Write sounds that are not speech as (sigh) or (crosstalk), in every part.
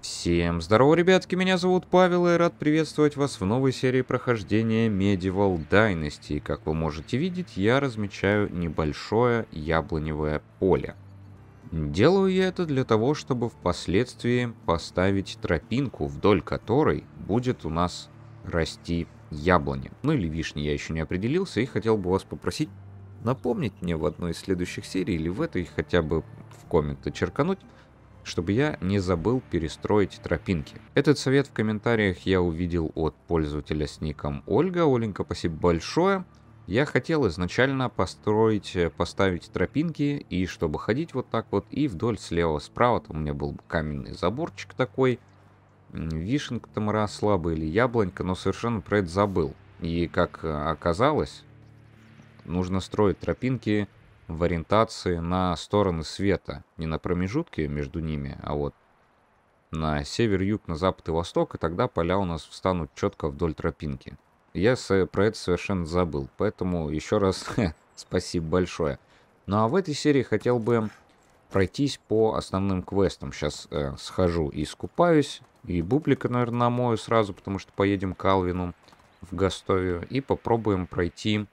Всем здорово, ребятки, меня зовут Павел, и рад приветствовать вас в новой серии прохождения Medieval Dynasty. как вы можете видеть, я размечаю небольшое яблоневое поле. Делаю я это для того, чтобы впоследствии поставить тропинку, вдоль которой будет у нас расти яблони. Ну или вишни, я еще не определился, и хотел бы вас попросить напомнить мне в одной из следующих серий, или в этой хотя бы в комменты черкануть, чтобы я не забыл перестроить тропинки. Этот совет в комментариях я увидел от пользователя с ником Ольга. Оленька, спасибо большое. Я хотел изначально построить, э, поставить тропинки, и чтобы ходить вот так вот, и вдоль слева-справа, там у меня был каменный заборчик такой, вишенка там росла бы или яблонька, но совершенно про это забыл. И как э, оказалось, нужно строить тропинки в ориентации на стороны света, не на промежутки между ними, а вот на север, юг, на запад и восток, и тогда поля у нас встанут четко вдоль тропинки. Я про это совершенно забыл, поэтому еще раз (laughs) спасибо большое. Ну а в этой серии хотел бы пройтись по основным квестам. Сейчас э, схожу и искупаюсь, и бублика, наверное, намою сразу, потому что поедем к Алвину в Гастовию и попробуем пройти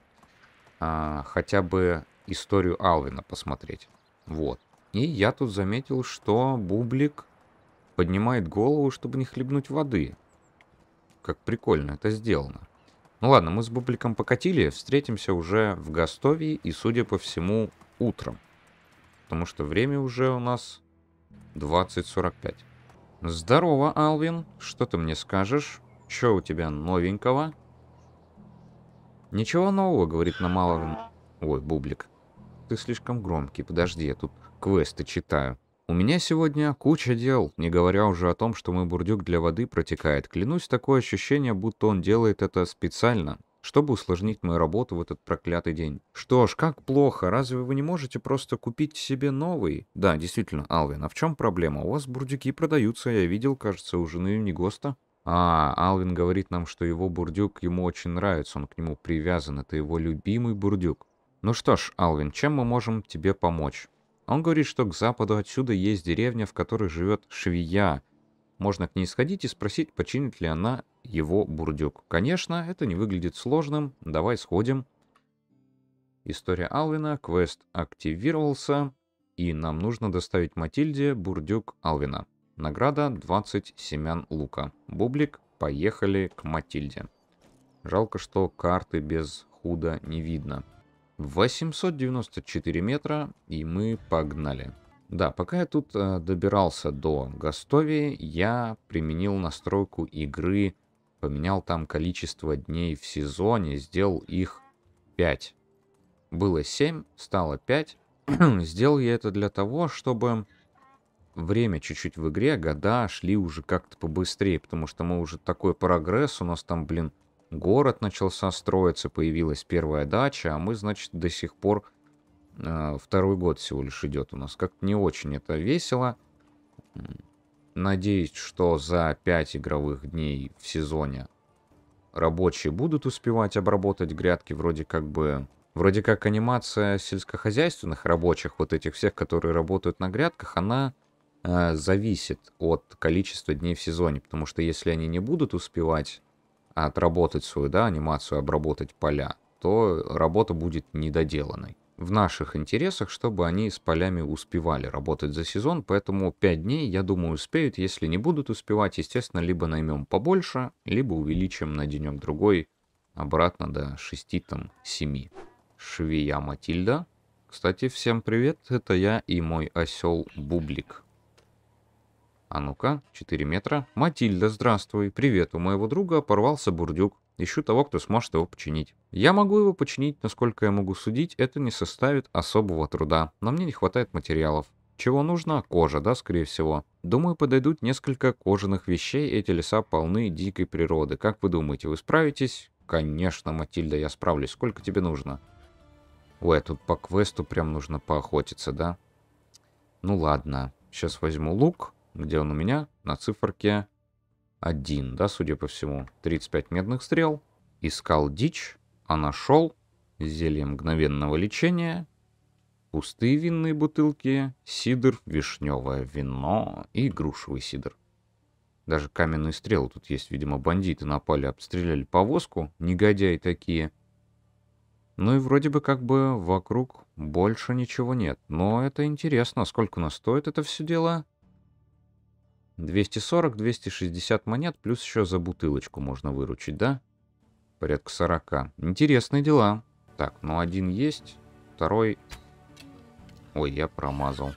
а, хотя бы историю Алвина посмотреть. Вот. И я тут заметил, что Бублик поднимает голову, чтобы не хлебнуть воды. Как прикольно это сделано. Ну ладно, мы с Бубликом покатили, встретимся уже в Гостовии и, судя по всему, утром. Потому что время уже у нас 20.45. Здорово, Алвин, что ты мне скажешь? Что у тебя новенького? Ничего нового, говорит нам Алвин. Ой, Бублик ты слишком громкий. Подожди, я тут квесты читаю. У меня сегодня куча дел, не говоря уже о том, что мой бурдюк для воды протекает. Клянусь, такое ощущение, будто он делает это специально, чтобы усложнить мою работу в этот проклятый день. Что ж, как плохо, разве вы не можете просто купить себе новый? Да, действительно, Алвин, а в чем проблема? У вас бурдюки продаются, я видел, кажется, у жены Негоста. А, Алвин говорит нам, что его бурдюк ему очень нравится, он к нему привязан, это его любимый бурдюк. Ну что ж, Алвин, чем мы можем тебе помочь? Он говорит, что к западу отсюда есть деревня, в которой живет швея. Можно к ней сходить и спросить, починит ли она его бурдюк. Конечно, это не выглядит сложным. Давай сходим. История Алвина. Квест активировался. И нам нужно доставить Матильде бурдюк Алвина. Награда 20 семян лука. Бублик, поехали к Матильде. Жалко, что карты без худа не видно. 894 метра, и мы погнали. Да, пока я тут э, добирался до Гастовии, я применил настройку игры, поменял там количество дней в сезоне, сделал их 5. Было 7, стало 5. (clears throat) сделал я это для того, чтобы время чуть-чуть в игре, а года шли уже как-то побыстрее, потому что мы уже такой прогресс, у нас там, блин, город начался строиться, появилась первая дача, а мы, значит, до сих пор э, второй год всего лишь идет у нас. Как-то не очень это весело. Надеюсь, что за 5 игровых дней в сезоне рабочие будут успевать обработать грядки, вроде как бы... Вроде как анимация сельскохозяйственных рабочих, вот этих всех, которые работают на грядках, она э, зависит от количества дней в сезоне, потому что если они не будут успевать отработать свою да, анимацию, обработать поля, то работа будет недоделанной. В наших интересах, чтобы они с полями успевали работать за сезон, поэтому 5 дней, я думаю, успеют. Если не будут успевать, естественно, либо наймем побольше, либо увеличим на денек-другой обратно до 6-7. Швея Матильда. Кстати, всем привет, это я и мой осел Бублик. А ну-ка, 4 метра. Матильда, здравствуй. Привет, у моего друга порвался бурдюк. Ищу того, кто сможет его починить. Я могу его починить, насколько я могу судить, это не составит особого труда, но мне не хватает материалов. Чего нужно? Кожа, да, скорее всего. Думаю, подойдут несколько кожаных вещей, эти леса полны дикой природы. Как вы думаете, вы справитесь? Конечно, Матильда, я справлюсь. Сколько тебе нужно? Ой, а тут по квесту прям нужно поохотиться, да? Ну ладно, сейчас возьму лук, где он у меня, на циферке 1, да, судя по всему. 35 медных стрел. Искал дичь, а нашел зелье мгновенного лечения, пустые винные бутылки, сидр, вишневое вино и грушевый сидр. Даже каменные стрелы тут есть, видимо, бандиты напали, обстреляли повозку, негодяи такие. Ну и вроде бы как бы вокруг больше ничего нет, но это интересно, сколько у нас стоит это все дело. 240-260 монет, плюс еще за бутылочку можно выручить, да? Порядка 40. Интересные дела. Так, ну один есть, второй... Ой, я промазал.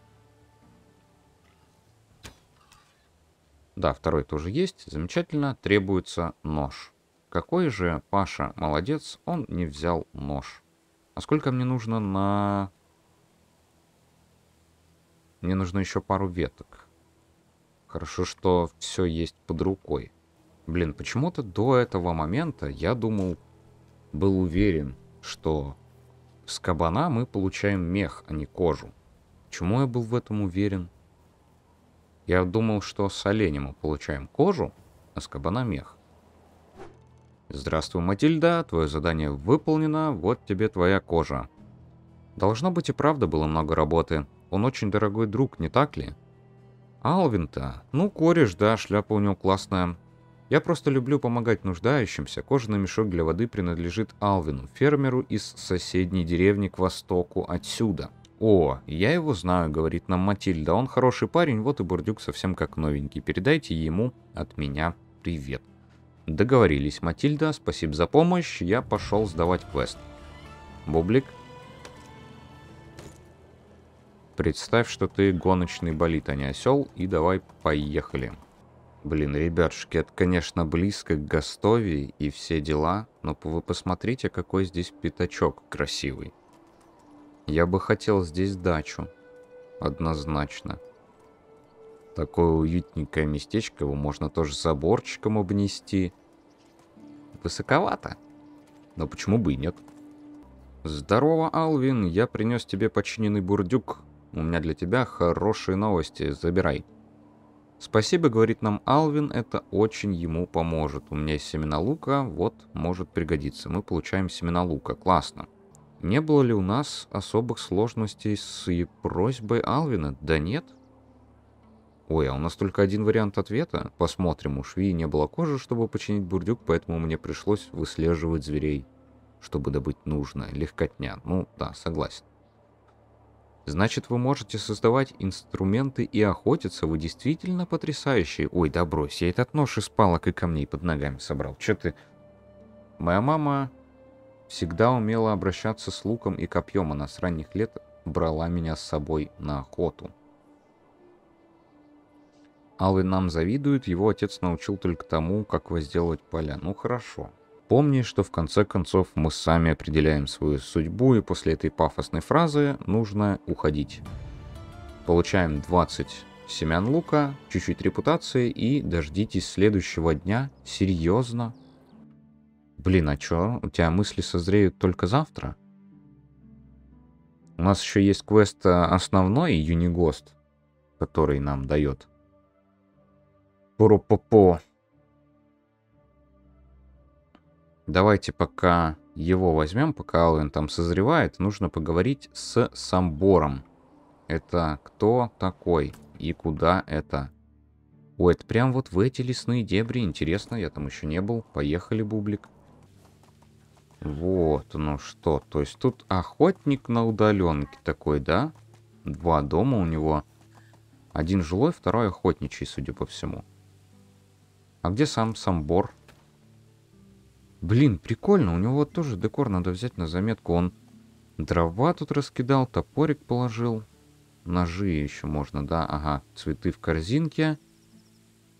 Да, второй тоже есть. Замечательно, требуется нож. Какой же Паша молодец, он не взял нож. А сколько мне нужно на... Мне нужно еще пару веток. Хорошо, что все есть под рукой. Блин, почему-то до этого момента я думал, был уверен, что с кабана мы получаем мех, а не кожу. Почему я был в этом уверен? Я думал, что с оленем мы получаем кожу, а с кабана мех. Здравствуй, Матильда, твое задание выполнено, вот тебе твоя кожа. Должно быть и правда было много работы. Он очень дорогой друг, не так ли? Алвин-то, ну кореш, да, шляпа у него классная. Я просто люблю помогать нуждающимся. Кожаный мешок для воды принадлежит Алвину, фермеру из соседней деревни к востоку отсюда. «О, я его знаю», — говорит нам Матильда. «Он хороший парень, вот и бурдюк совсем как новенький. Передайте ему от меня привет». Договорились, Матильда, спасибо за помощь, я пошел сдавать квест. Бублик, Представь, что ты гоночный болит, а не осел, и давай поехали. Блин, ребятушки, это, конечно, близко к Гастовии и все дела, но вы посмотрите, какой здесь пятачок красивый. Я бы хотел здесь дачу. Однозначно. Такое уютненькое местечко, его можно тоже заборчиком обнести. Высоковато. Но почему бы и нет? Здорово, Алвин, я принес тебе починенный бурдюк. У меня для тебя хорошие новости, забирай. Спасибо, говорит нам Алвин, это очень ему поможет. У меня есть семена лука, вот, может пригодиться. Мы получаем семена лука, классно. Не было ли у нас особых сложностей с просьбой Алвина? Да нет. Ой, а у нас только один вариант ответа. Посмотрим, у Шви не было кожи, чтобы починить бурдюк, поэтому мне пришлось выслеживать зверей, чтобы добыть нужное. Легкотня. Ну да, согласен. Значит, вы можете создавать инструменты и охотиться. Вы действительно потрясающие. Ой, да брось, я этот нож из палок и камней под ногами собрал. Че ты... Моя мама всегда умела обращаться с луком и копьем, она с ранних лет брала меня с собой на охоту. Аллы нам завидуют, его отец научил только тому, как возделывать поля. Ну хорошо. Помни, что в конце концов мы сами определяем свою судьбу, и после этой пафосной фразы нужно уходить. Получаем 20 семян лука, чуть-чуть репутации и дождитесь следующего дня. Серьезно? Блин, а чё? У тебя мысли созреют только завтра? У нас еще есть квест э, основной Юнигост, который нам дает. Пуру-по-по. давайте пока его возьмем, пока он там созревает, нужно поговорить с Самбором. Это кто такой и куда это? Ой, это прям вот в эти лесные дебри. Интересно, я там еще не был. Поехали, Бублик. Вот, ну что. То есть тут охотник на удаленке такой, да? Два дома у него. Один жилой, второй охотничий, судя по всему. А где сам Самбор? Блин, прикольно, у него вот тоже декор надо взять на заметку. Он дрова тут раскидал, топорик положил. Ножи еще можно, да? Ага, цветы в корзинке.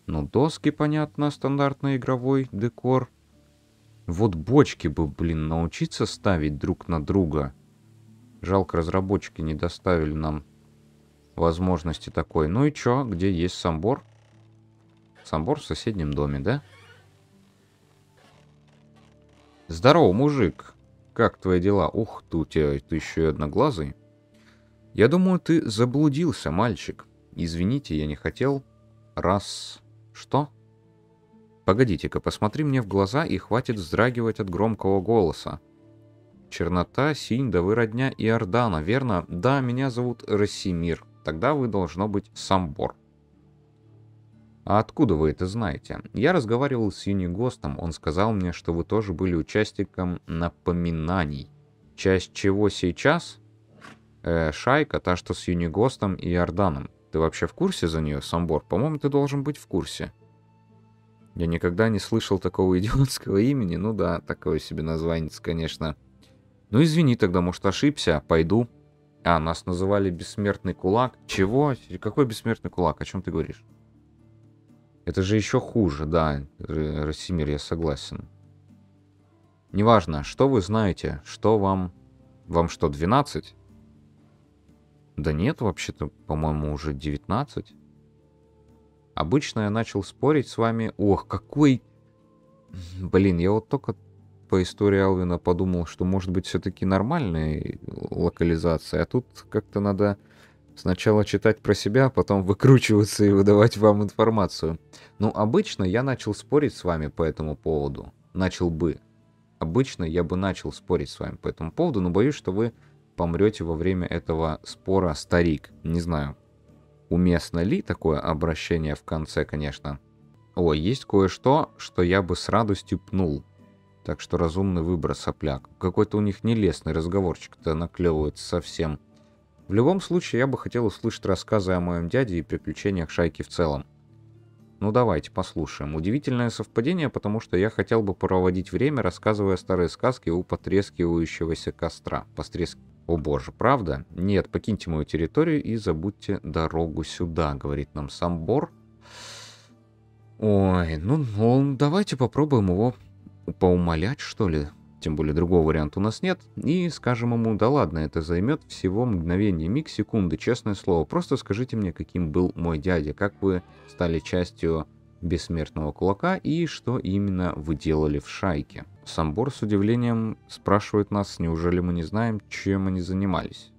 Ну, доски, понятно, стандартный игровой декор. Вот бочки бы, блин, научиться ставить друг на друга. Жалко, разработчики не доставили нам возможности такой. Ну и чё, где есть самбор? Самбор в соседнем доме, да? Да. Здорово, мужик. Как твои дела? Ух, тут у тебя ты еще и одноглазый. Я думаю, ты заблудился, мальчик. Извините, я не хотел. Раз... Что? Погодите-ка, посмотри мне в глаза и хватит вздрагивать от громкого голоса. Чернота, синь, да вы родня Иордана, верно? Да, меня зовут Росимир. Тогда вы должно быть Самбор. «А откуда вы это знаете?» «Я разговаривал с Юнигостом, он сказал мне, что вы тоже были участником напоминаний. Часть чего сейчас?» э, «Шайка, та, что с Юнигостом и Иорданом. Ты вообще в курсе за нее, Самбор? По-моему, ты должен быть в курсе». Я никогда не слышал такого (laughs) идиотского имени. Ну да, такое себе название, конечно. Ну извини тогда, может ошибся, пойду. А, нас называли Бессмертный Кулак. Чего? Какой Бессмертный Кулак? О чем ты говоришь? Это же еще хуже, да, Росимир, я согласен. Неважно, что вы знаете, что вам... Вам что, 12? Да нет, вообще-то, по-моему, уже 19. Обычно я начал спорить с вами... Ох, какой... Блин, я вот только по истории Алвина подумал, что может быть все-таки нормальная локализация, а тут как-то надо Сначала читать про себя, а потом выкручиваться и выдавать вам информацию. Ну, обычно я начал спорить с вами по этому поводу. Начал бы. Обычно я бы начал спорить с вами по этому поводу, но боюсь, что вы помрете во время этого спора старик. Не знаю, уместно ли такое обращение в конце, конечно. О, есть кое-что, что я бы с радостью пнул. Так что разумный выбор, сопляк. Какой-то у них нелестный разговорчик-то наклевывается совсем. В любом случае, я бы хотел услышать рассказы о моем дяде и приключениях Шайки в целом. Ну давайте послушаем. Удивительное совпадение, потому что я хотел бы проводить время, рассказывая старые сказки у потрескивающегося костра. Постреск... О боже, правда? Нет, покиньте мою территорию и забудьте дорогу сюда, говорит нам сам Бор. Ой, ну, ну давайте попробуем его поумолять, что ли, тем более другого варианта у нас нет. И скажем ему, да ладно, это займет всего мгновение, миг, секунды, честное слово. Просто скажите мне, каким был мой дядя, как вы стали частью бессмертного кулака и что именно вы делали в шайке. Самбор с удивлением спрашивает нас, неужели мы не знаем, чем они занимались.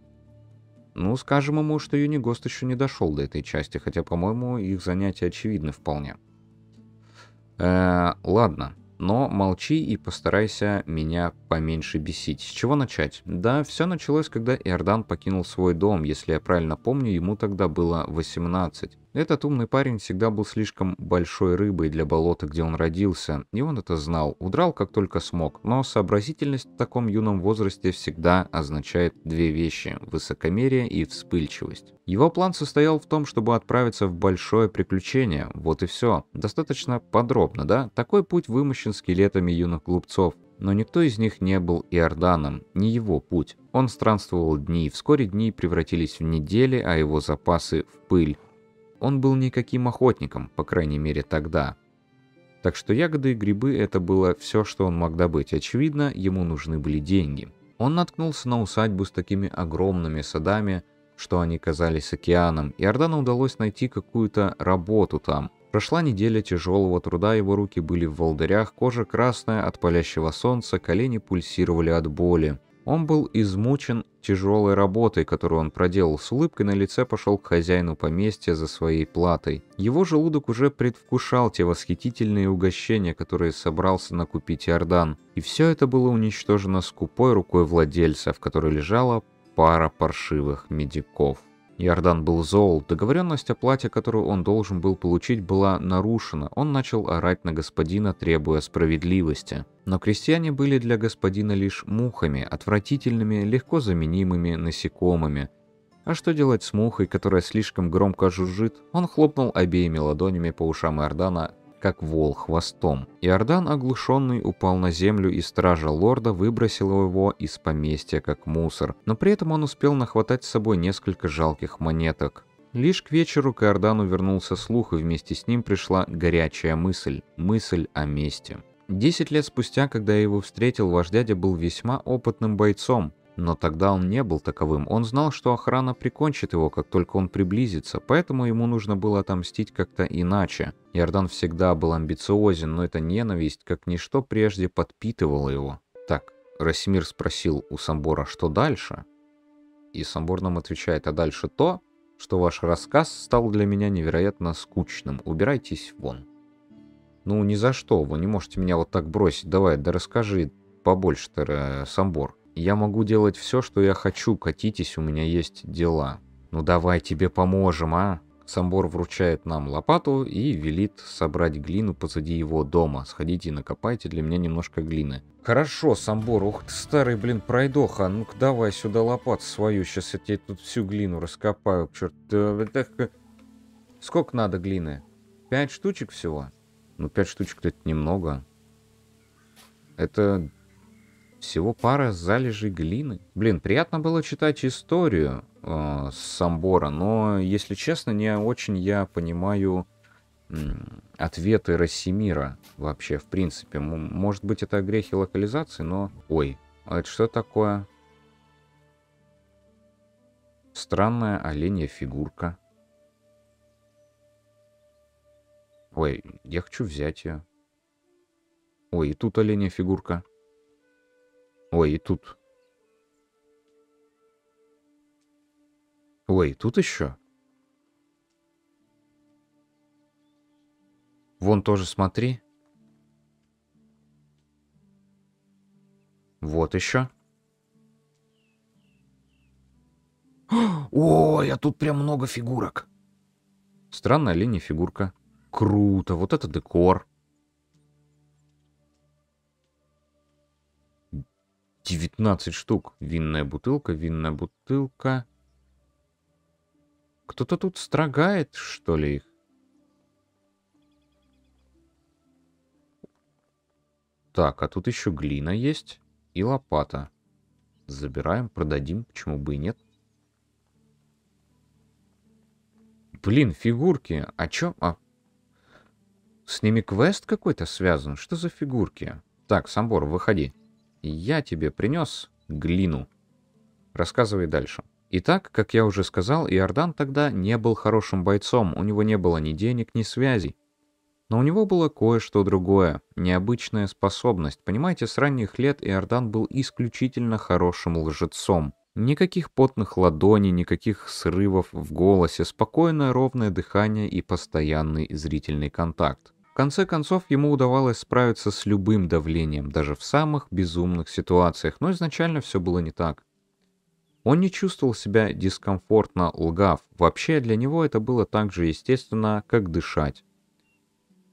Ну, скажем ему, что Юнигост еще не дошел до этой части, хотя, по-моему, их занятия очевидны вполне. Э, ладно, но молчи и постарайся меня поменьше бесить. С чего начать? Да, все началось, когда Иордан покинул свой дом, если я правильно помню, ему тогда было 18. Этот умный парень всегда был слишком большой рыбой для болота, где он родился, и он это знал, удрал как только смог, но сообразительность в таком юном возрасте всегда означает две вещи – высокомерие и вспыльчивость. Его план состоял в том, чтобы отправиться в большое приключение, вот и все. Достаточно подробно, да? Такой путь вымощен скелетами юных глупцов, но никто из них не был Иорданом, не его путь. Он странствовал дни, вскоре дни превратились в недели, а его запасы в пыль он был никаким охотником, по крайней мере тогда. Так что ягоды и грибы – это было все, что он мог добыть. Очевидно, ему нужны были деньги. Он наткнулся на усадьбу с такими огромными садами, что они казались океаном, и Ордану удалось найти какую-то работу там. Прошла неделя тяжелого труда, его руки были в волдырях, кожа красная от палящего солнца, колени пульсировали от боли. Он был измучен тяжелой работой, которую он проделал с улыбкой на лице, пошел к хозяину поместья за своей платой. Его желудок уже предвкушал те восхитительные угощения, которые собрался накупить Иордан. И все это было уничтожено скупой рукой владельца, в которой лежала пара паршивых медиков. Иордан был зол, договоренность о плате, которую он должен был получить, была нарушена. Он начал орать на господина, требуя справедливости. Но крестьяне были для господина лишь мухами, отвратительными, легко заменимыми насекомыми. А что делать с мухой, которая слишком громко жужжит? Он хлопнул обеими ладонями по ушам Иордана, как вол хвостом. Иордан, оглушенный, упал на землю, и стража лорда выбросила его из поместья как мусор. Но при этом он успел нахватать с собой несколько жалких монеток. Лишь к вечеру к Иордану вернулся слух, и вместе с ним пришла горячая мысль. Мысль о мести. Десять лет спустя, когда я его встретил, ваш дядя был весьма опытным бойцом, но тогда он не был таковым. Он знал, что охрана прикончит его, как только он приблизится, поэтому ему нужно было отомстить как-то иначе. Иордан всегда был амбициозен, но эта ненависть, как ничто прежде, подпитывала его. Так, Расимир спросил у Самбора, что дальше? И Самбор нам отвечает, а дальше то, что ваш рассказ стал для меня невероятно скучным. Убирайтесь вон. Ну, ни за что, вы не можете меня вот так бросить. Давай, да расскажи побольше-то, Самбор. Я могу делать все, что я хочу, катитесь, у меня есть дела. Ну давай тебе поможем, а? Самбор вручает нам лопату и велит собрать глину позади его дома. Сходите и накопайте для меня немножко глины. Хорошо, Самбор, ух ты, старый, блин, пройдоха. Ну-ка давай сюда лопату свою, сейчас я тебе тут всю глину раскопаю. Черт, сколько надо глины? Пять штучек всего? Ну, пять штучек-то это немного. Это всего пара залежей глины. Блин, приятно было читать историю э, Самбора, но, если честно, не очень я понимаю э, ответы Рассимира вообще, в принципе. Может быть, это грехи локализации, но... Ой, а это что такое? Странная оленья фигурка. Ой, я хочу взять ее. Ой, и тут оленя фигурка. Ой, и тут. Ой, и тут еще. Вон тоже смотри. Вот еще. (gasps) Ой, я а тут прям много фигурок. Странная линия фигурка. Круто, вот это декор. 19 штук. Винная бутылка, винная бутылка. Кто-то тут строгает, что ли, их? Так, а тут еще глина есть и лопата. Забираем, продадим, почему бы и нет. Блин, фигурки. А чё? А, с ними квест какой-то связан? Что за фигурки? Так, Самбор, выходи я тебе принес глину. Рассказывай дальше. Итак, как я уже сказал, Иордан тогда не был хорошим бойцом, у него не было ни денег, ни связей. Но у него было кое-что другое, необычная способность. Понимаете, с ранних лет Иордан был исключительно хорошим лжецом. Никаких потных ладоней, никаких срывов в голосе, спокойное ровное дыхание и постоянный зрительный контакт конце концов, ему удавалось справиться с любым давлением, даже в самых безумных ситуациях, но изначально все было не так. Он не чувствовал себя дискомфортно лгав. Вообще для него это было так же естественно, как дышать.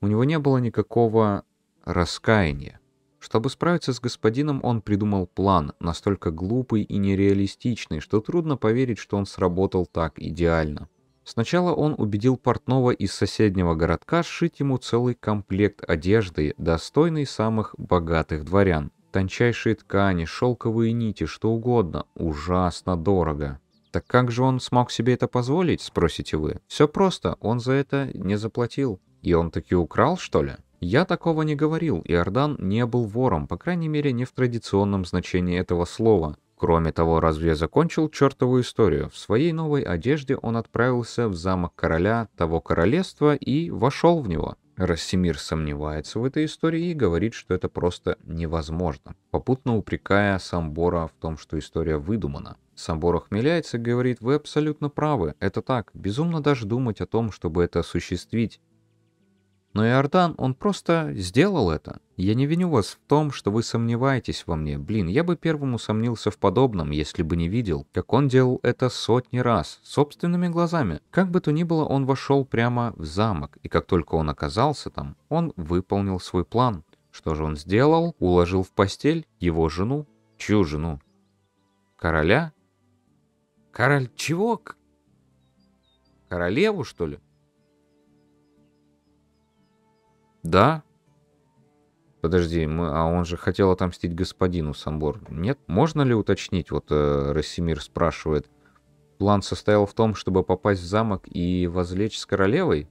У него не было никакого раскаяния. Чтобы справиться с господином, он придумал план, настолько глупый и нереалистичный, что трудно поверить, что он сработал так идеально. Сначала он убедил портного из соседнего городка сшить ему целый комплект одежды, достойный самых богатых дворян. Тончайшие ткани, шелковые нити, что угодно. Ужасно дорого. Так как же он смог себе это позволить, спросите вы? Все просто, он за это не заплатил. И он таки украл, что ли? Я такого не говорил, Иордан не был вором, по крайней мере, не в традиционном значении этого слова. Кроме того, разве закончил чертову историю? В своей новой одежде он отправился в замок короля того королевства и вошел в него. Рассимир сомневается в этой истории и говорит, что это просто невозможно, попутно упрекая Самбора в том, что история выдумана. Самбор охмеляется и говорит, вы абсолютно правы, это так, безумно даже думать о том, чтобы это осуществить. Но Иордан, он просто сделал это. Я не виню вас в том, что вы сомневаетесь во мне. Блин, я бы первому сомнился в подобном, если бы не видел, как он делал это сотни раз, собственными глазами. Как бы то ни было, он вошел прямо в замок, и как только он оказался там, он выполнил свой план. Что же он сделал? Уложил в постель его жену. Чью жену? Короля? Король чего? Королеву, что ли? Да? Подожди, мы, а он же хотел отомстить господину Самбор. Нет? Можно ли уточнить? Вот э, Рассимир спрашивает. План состоял в том, чтобы попасть в замок и возлечь с королевой?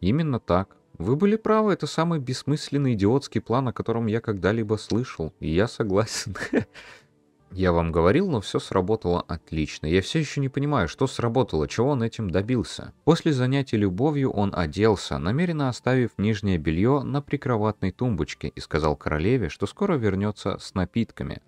Именно так. Вы были правы, это самый бессмысленный идиотский план, о котором я когда-либо слышал. И я согласен. (laughs) Я вам говорил, но все сработало отлично. Я все еще не понимаю, что сработало, чего он этим добился. После занятий любовью он оделся, намеренно оставив нижнее белье на прикроватной тумбочке и сказал королеве, что скоро вернется с напитками.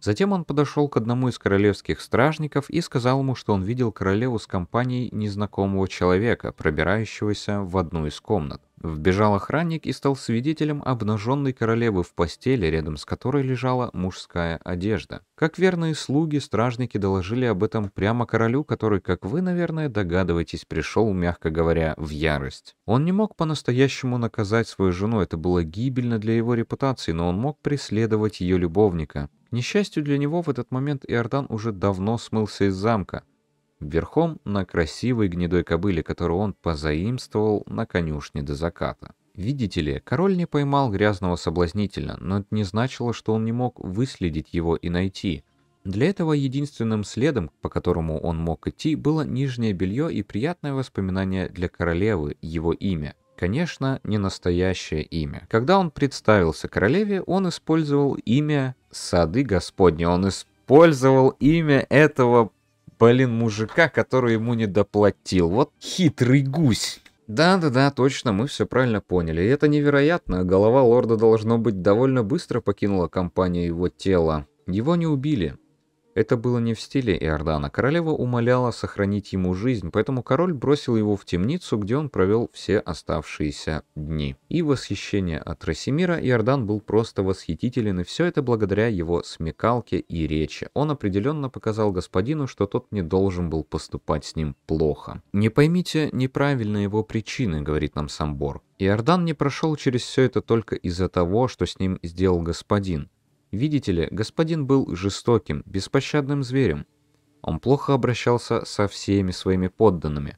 Затем он подошел к одному из королевских стражников и сказал ему, что он видел королеву с компанией незнакомого человека, пробирающегося в одну из комнат. Вбежал охранник и стал свидетелем обнаженной королевы в постели, рядом с которой лежала мужская одежда. Как верные слуги, стражники доложили об этом прямо королю, который, как вы, наверное, догадываетесь, пришел, мягко говоря, в ярость. Он не мог по-настоящему наказать свою жену, это было гибельно для его репутации, но он мог преследовать ее любовника несчастью для него в этот момент Иордан уже давно смылся из замка, верхом на красивой гнедой кобыле, которую он позаимствовал на конюшне до заката. Видите ли, король не поймал грязного соблазнителя, но это не значило, что он не мог выследить его и найти. Для этого единственным следом, по которому он мог идти, было нижнее белье и приятное воспоминание для королевы, его имя. Конечно, не настоящее имя. Когда он представился королеве, он использовал имя сады Господни. Он использовал имя этого, блин, мужика, который ему не доплатил. Вот хитрый гусь. Да-да-да, точно, мы все правильно поняли. И это невероятно. Голова лорда, должно быть, довольно быстро покинула компанию его тела. Его не убили. Это было не в стиле Иордана. Королева умоляла сохранить ему жизнь, поэтому король бросил его в темницу, где он провел все оставшиеся дни. И восхищение от Расимира Иордан был просто восхитителен, и все это благодаря его смекалке и речи. Он определенно показал господину, что тот не должен был поступать с ним плохо. «Не поймите неправильно его причины», — говорит нам Самбор. Иордан не прошел через все это только из-за того, что с ним сделал господин. Видите ли, господин был жестоким, беспощадным зверем. Он плохо обращался со всеми своими подданными.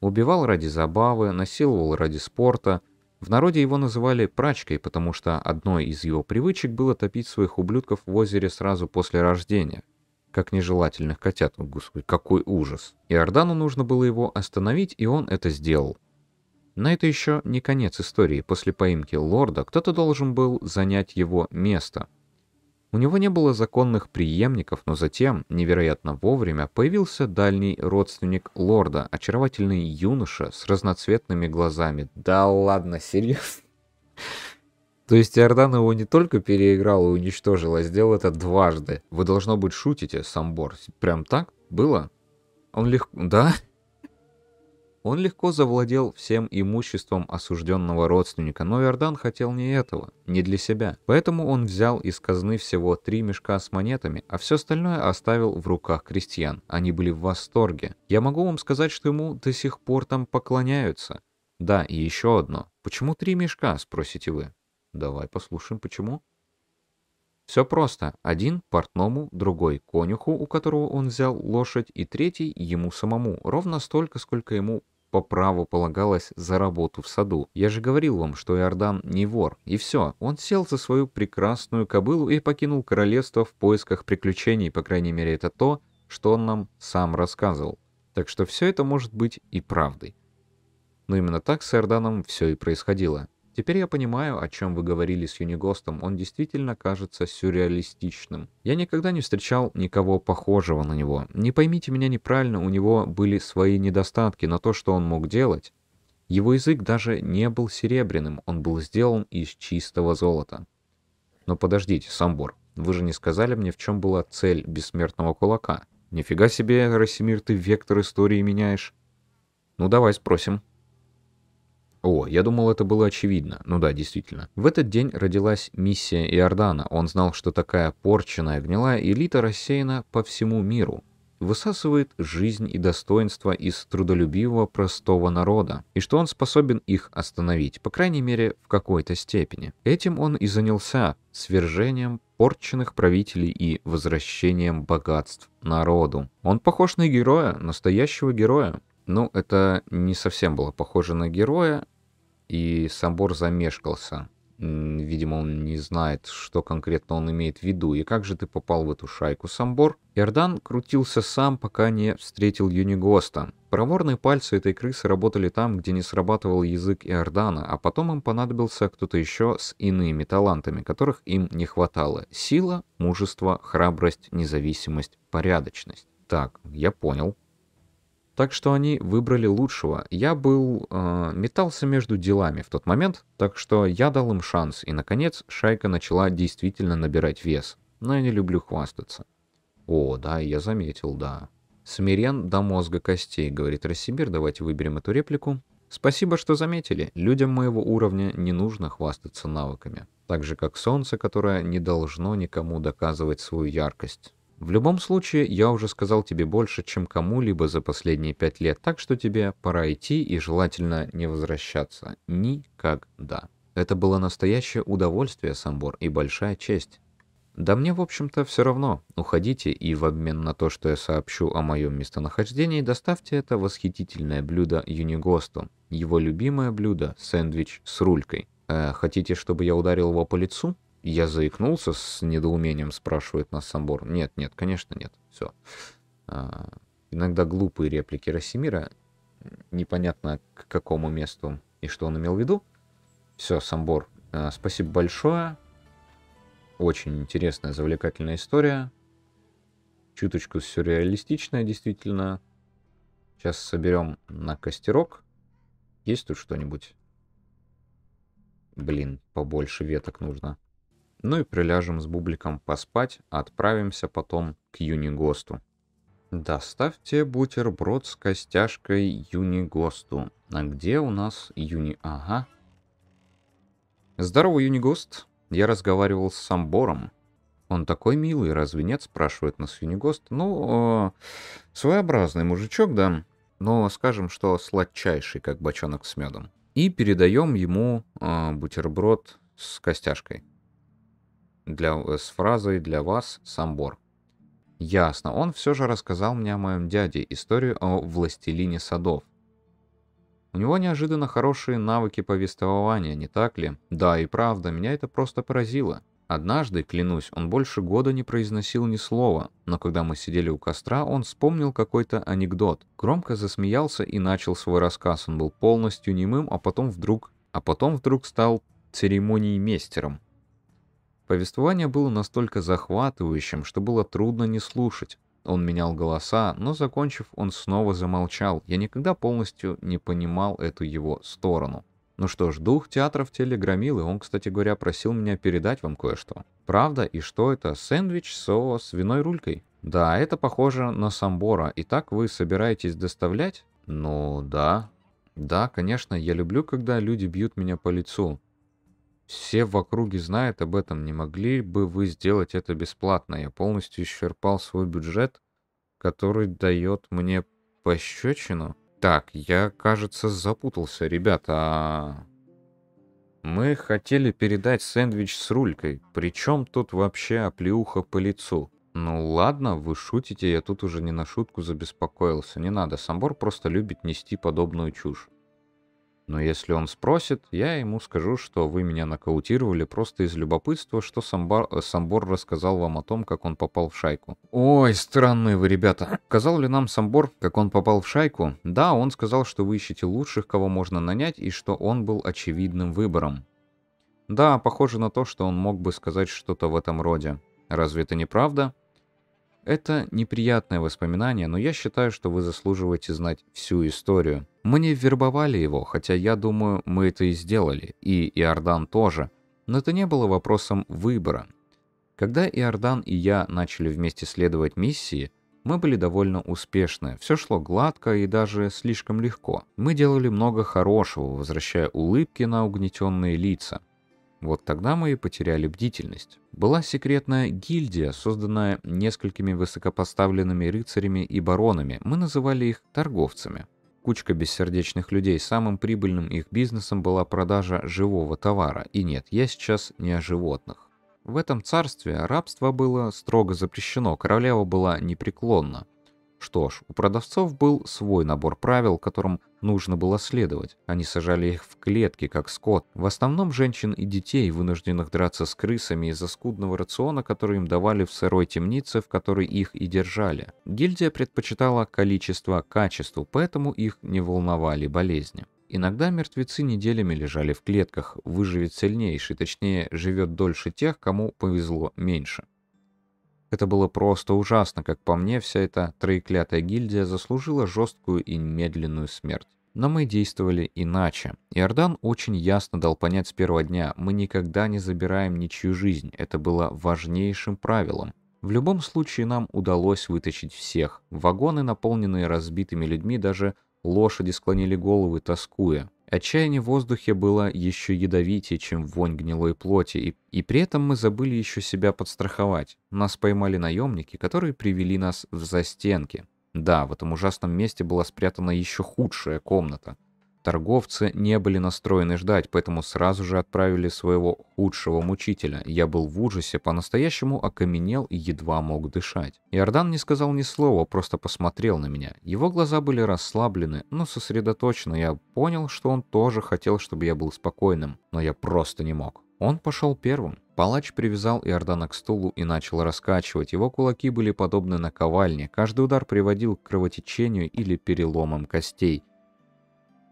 Убивал ради забавы, насиловал ради спорта. В народе его называли прачкой, потому что одной из его привычек было топить своих ублюдков в озере сразу после рождения как нежелательных котят. Господи, какой ужас. Иордану нужно было его остановить, и он это сделал. На это еще не конец истории. После поимки лорда кто-то должен был занять его место. У него не было законных преемников, но затем, невероятно вовремя, появился дальний родственник лорда, очаровательный юноша с разноцветными глазами. Да ладно, серьезно? То есть Иордан его не только переиграл и уничтожил, а сделал это дважды. Вы, должно быть, шутите, Самбор. Прям так? Было? Он легко... Да? Он легко завладел всем имуществом осужденного родственника, но Вердан хотел не этого, не для себя. Поэтому он взял из казны всего три мешка с монетами, а все остальное оставил в руках крестьян. Они были в восторге. Я могу вам сказать, что ему до сих пор там поклоняются. Да, и еще одно. Почему три мешка, спросите вы? Давай послушаем, почему. Все просто. Один портному, другой конюху, у которого он взял лошадь, и третий ему самому, ровно столько, сколько ему по праву полагалось за работу в саду. Я же говорил вам, что Иордан не вор. И все. Он сел за свою прекрасную кобылу и покинул королевство в поисках приключений, по крайней мере, это то, что он нам сам рассказывал. Так что все это может быть и правдой. Но именно так с Иорданом все и происходило. Теперь я понимаю, о чем вы говорили с Юнигостом, он действительно кажется сюрреалистичным. Я никогда не встречал никого похожего на него. Не поймите меня неправильно, у него были свои недостатки на то, что он мог делать. Его язык даже не был серебряным, он был сделан из чистого золота. Но подождите, Самбор, вы же не сказали мне, в чем была цель бессмертного кулака. Нифига себе, Расимир, ты вектор истории меняешь. Ну давай спросим. О, я думал, это было очевидно. Ну да, действительно. В этот день родилась миссия Иордана. Он знал, что такая порченная гнилая элита рассеяна по всему миру высасывает жизнь и достоинство из трудолюбивого простого народа, и что он способен их остановить, по крайней мере, в какой-то степени. Этим он и занялся, свержением порченных правителей и возвращением богатств народу. Он похож на героя, настоящего героя. Ну, это не совсем было похоже на героя, и Самбор замешкался. Видимо, он не знает, что конкретно он имеет в виду. И как же ты попал в эту шайку, Самбор? Иордан крутился сам, пока не встретил Юнигоста. Проворные пальцы этой крысы работали там, где не срабатывал язык Иордана, а потом им понадобился кто-то еще с иными талантами, которых им не хватало. Сила, мужество, храбрость, независимость, порядочность. Так, я понял. Так что они выбрали лучшего. Я был... Э, метался между делами в тот момент, так что я дал им шанс, и, наконец, шайка начала действительно набирать вес. Но я не люблю хвастаться. О, да, я заметил, да. Смирен до мозга костей, говорит Рассибир, давайте выберем эту реплику. Спасибо, что заметили. Людям моего уровня не нужно хвастаться навыками. Так же, как солнце, которое не должно никому доказывать свою яркость. В любом случае, я уже сказал тебе больше, чем кому-либо за последние пять лет, так что тебе пора идти и желательно не возвращаться. Никогда. Это было настоящее удовольствие, Самбор, и большая честь. Да мне, в общем-то, все равно. Уходите, и в обмен на то, что я сообщу о моем местонахождении, доставьте это восхитительное блюдо Юнигосту. Его любимое блюдо — сэндвич с рулькой. Э, хотите, чтобы я ударил его по лицу? Я заикнулся с недоумением, спрашивает нас Самбор. Нет, нет, конечно нет. Все. А, иногда глупые реплики Расимира. Непонятно к какому месту и что он имел в виду. Все, Самбор, а, спасибо большое. Очень интересная, завлекательная история. Чуточку сюрреалистичная, действительно. Сейчас соберем на костерок. Есть тут что-нибудь? Блин, побольше веток нужно. Ну и приляжем с Бубликом поспать, а отправимся потом к Юнигосту. Доставьте бутерброд с костяшкой Юнигосту. А где у нас Юни... Ага. Здорово, Юнигост. Я разговаривал с Самбором. Он такой милый, разве нет? Спрашивает нас Юнигост. Ну, э, своеобразный мужичок, да. Но скажем, что сладчайший, как бочонок с медом. И передаем ему э, бутерброд с костяшкой для, э, с фразой «Для вас самбор». Ясно, он все же рассказал мне о моем дяде историю о «Властелине садов». У него неожиданно хорошие навыки повествования, не так ли? Да, и правда, меня это просто поразило. Однажды, клянусь, он больше года не произносил ни слова, но когда мы сидели у костра, он вспомнил какой-то анекдот. Громко засмеялся и начал свой рассказ. Он был полностью немым, а потом вдруг, а потом вдруг стал церемониймейстером. Повествование было настолько захватывающим, что было трудно не слушать. Он менял голоса, но закончив, он снова замолчал. Я никогда полностью не понимал эту его сторону. Ну что ж, дух театра в теле громил и он, кстати говоря, просил меня передать вам кое-что. Правда? И что это? Сэндвич со свиной рулькой? Да, это похоже на самбора. И так вы собираетесь доставлять? Ну, да. Да, конечно, я люблю, когда люди бьют меня по лицу. Все в округе знают об этом, не могли бы вы сделать это бесплатно? Я полностью исчерпал свой бюджет, который дает мне пощечину. Так, я, кажется, запутался, ребята. Мы хотели передать сэндвич с рулькой. Причем тут вообще оплеуха по лицу? Ну ладно, вы шутите, я тут уже не на шутку забеспокоился. Не надо, Самбор просто любит нести подобную чушь. Но если он спросит, я ему скажу, что вы меня нокаутировали просто из любопытства, что Самбар, э, Самбор рассказал вам о том, как он попал в шайку. Ой, странные вы ребята. Сказал ли нам Самбор, как он попал в шайку? Да, он сказал, что вы ищете лучших, кого можно нанять, и что он был очевидным выбором. Да, похоже на то, что он мог бы сказать что-то в этом роде. Разве это не правда? Это неприятное воспоминание, но я считаю, что вы заслуживаете знать всю историю. Мы не вербовали его, хотя я думаю, мы это и сделали, и Иордан тоже. Но это не было вопросом выбора. Когда Иордан и я начали вместе следовать миссии, мы были довольно успешны. Все шло гладко и даже слишком легко. Мы делали много хорошего, возвращая улыбки на угнетенные лица. Вот тогда мы и потеряли бдительность. Была секретная гильдия, созданная несколькими высокопоставленными рыцарями и баронами. Мы называли их торговцами. Кучка бессердечных людей, самым прибыльным их бизнесом была продажа живого товара. И нет, я сейчас не о животных. В этом царстве рабство было строго запрещено, королева была непреклонна. Что ж, у продавцов был свой набор правил, которым нужно было следовать. Они сажали их в клетки, как скот. В основном женщин и детей, вынужденных драться с крысами из-за скудного рациона, который им давали в сырой темнице, в которой их и держали. Гильдия предпочитала количество качеству, поэтому их не волновали болезни. Иногда мертвецы неделями лежали в клетках, выживет сильнейший, точнее, живет дольше тех, кому повезло меньше. Это было просто ужасно, как по мне, вся эта троеклятая гильдия заслужила жесткую и медленную смерть. Но мы действовали иначе. Иордан очень ясно дал понять с первого дня, мы никогда не забираем ничью жизнь, это было важнейшим правилом. В любом случае нам удалось вытащить всех. Вагоны, наполненные разбитыми людьми, даже лошади склонили головы, тоскуя. Отчаяние в воздухе было еще ядовитее, чем вонь гнилой плоти, и, и при этом мы забыли еще себя подстраховать. Нас поймали наемники, которые привели нас в застенки. Да, в этом ужасном месте была спрятана еще худшая комната — Торговцы не были настроены ждать, поэтому сразу же отправили своего худшего мучителя. Я был в ужасе, по-настоящему окаменел и едва мог дышать. Иордан не сказал ни слова, просто посмотрел на меня. Его глаза были расслаблены, но сосредоточены. Я понял, что он тоже хотел, чтобы я был спокойным, но я просто не мог. Он пошел первым. Палач привязал Иордана к стулу и начал раскачивать. Его кулаки были подобны наковальне. Каждый удар приводил к кровотечению или переломам костей.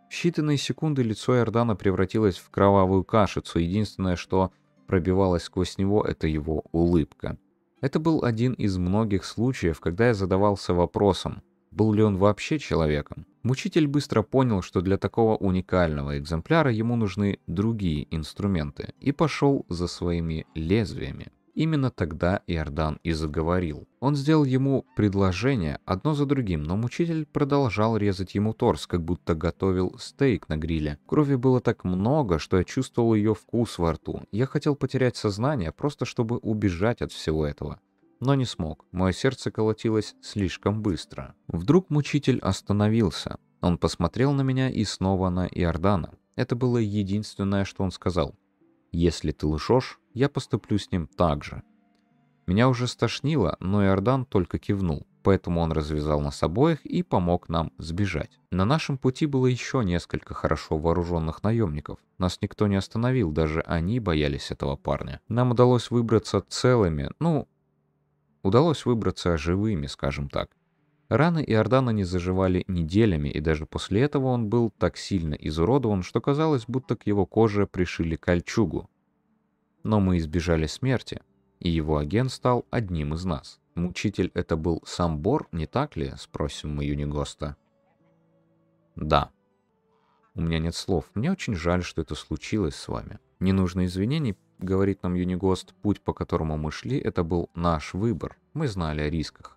В считанные секунды лицо Эрдана превратилось в кровавую кашицу. Единственное, что пробивалось сквозь него, это его улыбка. Это был один из многих случаев, когда я задавался вопросом, был ли он вообще человеком. Мучитель быстро понял, что для такого уникального экземпляра ему нужны другие инструменты, и пошел за своими лезвиями. Именно тогда Иордан и заговорил. Он сделал ему предложение одно за другим, но мучитель продолжал резать ему торс, как будто готовил стейк на гриле. Крови было так много, что я чувствовал ее вкус во рту. Я хотел потерять сознание, просто чтобы убежать от всего этого. Но не смог. Мое сердце колотилось слишком быстро. Вдруг мучитель остановился. Он посмотрел на меня и снова на Иордана. Это было единственное, что он сказал. Если ты лжешь, я поступлю с ним так же. Меня уже стошнило, но Иордан только кивнул, поэтому он развязал нас обоих и помог нам сбежать. На нашем пути было еще несколько хорошо вооруженных наемников. Нас никто не остановил, даже они боялись этого парня. Нам удалось выбраться целыми, ну, удалось выбраться живыми, скажем так. Раны Иордана не заживали неделями, и даже после этого он был так сильно изуродован, что казалось, будто к его коже пришили кольчугу. Но мы избежали смерти, и его агент стал одним из нас. Мучитель это был сам Бор, не так ли? Спросим мы Юнигоста. Да. У меня нет слов. Мне очень жаль, что это случилось с вами. Не нужно извинений, говорит нам Юнигост. Путь, по которому мы шли, это был наш выбор. Мы знали о рисках.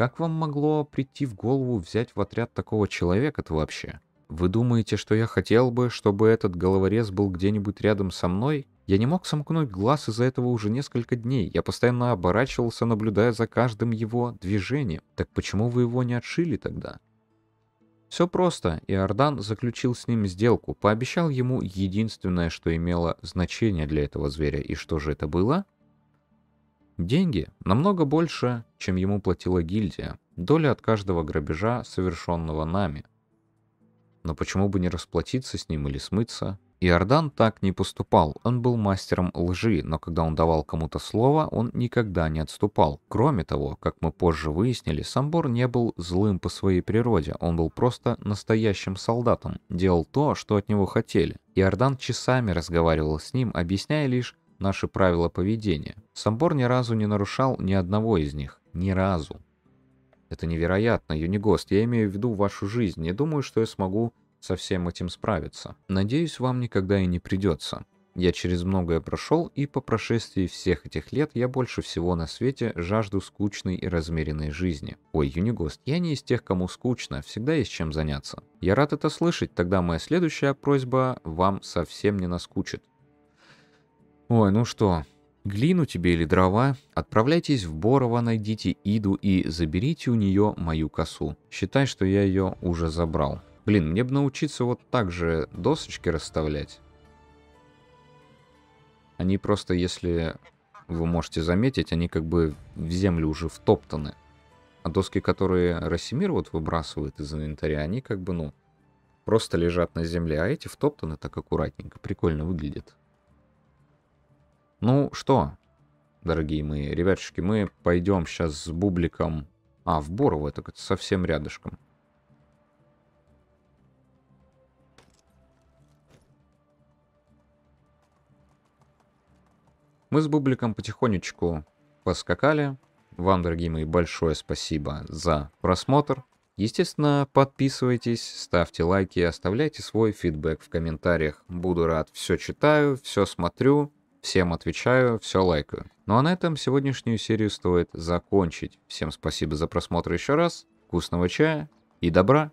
Как вам могло прийти в голову взять в отряд такого человека-то вообще? Вы думаете, что я хотел бы, чтобы этот головорез был где-нибудь рядом со мной? Я не мог сомкнуть глаз из-за этого уже несколько дней. Я постоянно оборачивался, наблюдая за каждым его движением. Так почему вы его не отшили тогда? Все просто, Иордан заключил с ним сделку, пообещал ему единственное, что имело значение для этого зверя. И что же это было? Деньги намного больше, чем ему платила гильдия, доля от каждого грабежа, совершенного нами. Но почему бы не расплатиться с ним или смыться? Иордан так не поступал, он был мастером лжи, но когда он давал кому-то слово, он никогда не отступал. Кроме того, как мы позже выяснили, Самбор не был злым по своей природе, он был просто настоящим солдатом, делал то, что от него хотели. Иордан часами разговаривал с ним, объясняя лишь, наши правила поведения. Самбор ни разу не нарушал ни одного из них. Ни разу. Это невероятно, Юнигост. Я имею в виду вашу жизнь. Не думаю, что я смогу со всем этим справиться. Надеюсь, вам никогда и не придется. Я через многое прошел, и по прошествии всех этих лет я больше всего на свете жажду скучной и размеренной жизни. Ой, Юнигост, я не из тех, кому скучно, всегда есть чем заняться. Я рад это слышать, тогда моя следующая просьба вам совсем не наскучит. Ой, ну что, глину тебе или дрова, отправляйтесь в Борово, найдите Иду и заберите у нее мою косу. Считай, что я ее уже забрал. Блин, мне бы научиться вот так же досочки расставлять. Они просто, если вы можете заметить, они как бы в землю уже втоптаны. А доски, которые Росимир вот выбрасывает из инвентаря, они как бы, ну, просто лежат на земле, а эти втоптаны так аккуратненько, прикольно выглядит. Ну что, дорогие мои ребятушки, мы пойдем сейчас с Бубликом... А, в Борову, это совсем рядышком. Мы с Бубликом потихонечку поскакали. Вам, дорогие мои, большое спасибо за просмотр. Естественно, подписывайтесь, ставьте лайки, оставляйте свой фидбэк в комментариях. Буду рад, все читаю, все смотрю. Всем отвечаю, все лайкаю. Ну а на этом сегодняшнюю серию стоит закончить. Всем спасибо за просмотр еще раз, вкусного чая и добра!